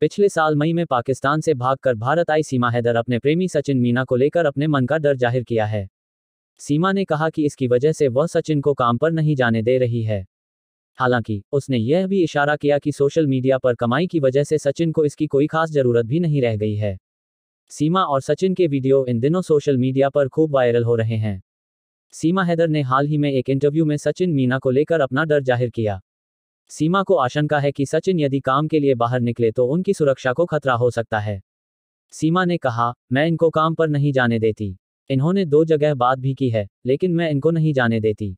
पिछले साल मई में पाकिस्तान से भागकर भारत आई सीमा हैदर अपने प्रेमी सचिन मीना को लेकर अपने मन का डर जाहिर किया है सीमा ने कहा कि इसकी वजह से वह सचिन को काम पर नहीं जाने दे रही है हालांकि उसने यह भी इशारा किया कि सोशल मीडिया पर कमाई की वजह से सचिन को इसकी कोई खास जरूरत भी नहीं रह गई है सीमा और सचिन के वीडियो इन दिनों सोशल मीडिया पर खूब वायरल हो रहे हैं सीमा हैदर ने हाल ही में एक इंटरव्यू में सचिन मीना को लेकर अपना डर जाहिर किया सीमा को आशंका है कि सचिन यदि काम के लिए बाहर निकले तो उनकी सुरक्षा को खतरा हो सकता है सीमा ने कहा मैं इनको काम पर नहीं जाने देती इन्होंने दो जगह बात भी की है लेकिन मैं इनको नहीं जाने देती